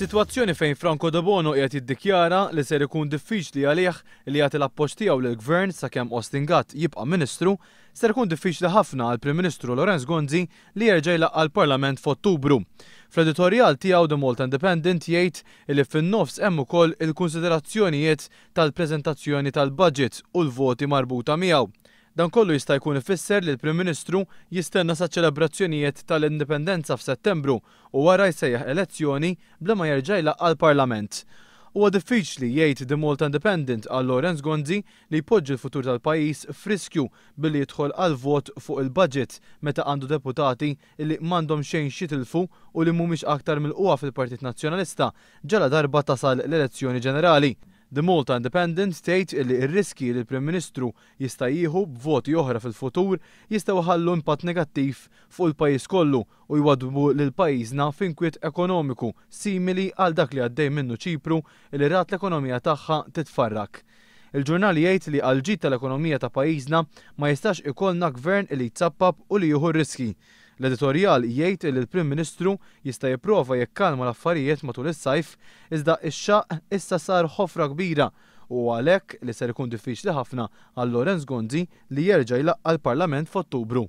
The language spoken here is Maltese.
Situazzjoni fejn Franco De Bono qiegħed jiddikjara li ser ikun diffiċli għalih li jagħti l-appoġġ tiegħu lill gvern sakemm Austin Gatt jibqa' Ministru, ser ikun diffiċli ħafna għal Prim Ministru Lorenz Gonzi li jerġa' jlaqqa l-Parlament f'Ottubru. Fl-editorial tiegħu The Malta Independent jgħid li fin-nofs hemm ukoll il-konsiderazzjonijiet tal-preżentazzjoni tal-budget u l-voti marbuta miegħu. Dan kollu jista' jkun ifisser li l-Prim Ministru jistenna sa' ċelebrazzjonijiet tal-Indipendenza f'Settembru u wara jsejjaħ elezzjoni bla ma jerġa' jlaqqa parlament Huwa diffiċli jgħid The Malta Independent għal Lorenz Gonzi li jpoġġi l-futur tal-pajjiż friskju billi jidħol għal vot fuq il-budget meta għandu deputati li m'għandhom xejn xitilfu u li mhumiex aktar mill-qwa fil-Partit Nazzjonalista ġala darba tasal l-elezzjoni ġenerali. The Malta Independent state li r-riski li l-Prim Ministru jista' jieħu b'voti oħra fil-futur jista' ħallu impatt negattiv fuq il-pajjiż kollu u jwadbu lil pajjiżna finkwiet ekonomiku simili għal dak li għaddej minnu Ċipru li rat l-ekonomija tagħha titfarrak. Il-ġurnal jgħid li għal tal-ekonomija ta' pajjiżna ma jistax ikollna gvern li jitzappab u li jieħu riski L-editorjal jgħid li l-Prim Ministru jista' jipprova jekkalma l-affarijiet matul is-sajf iżda x-xaq issa sar ħofra kbira u għalhekk li ser ikun diffiċli ħafna għal Lorenz Gondi li jerġa' jlaqqa l-Parlament f'Ottubru.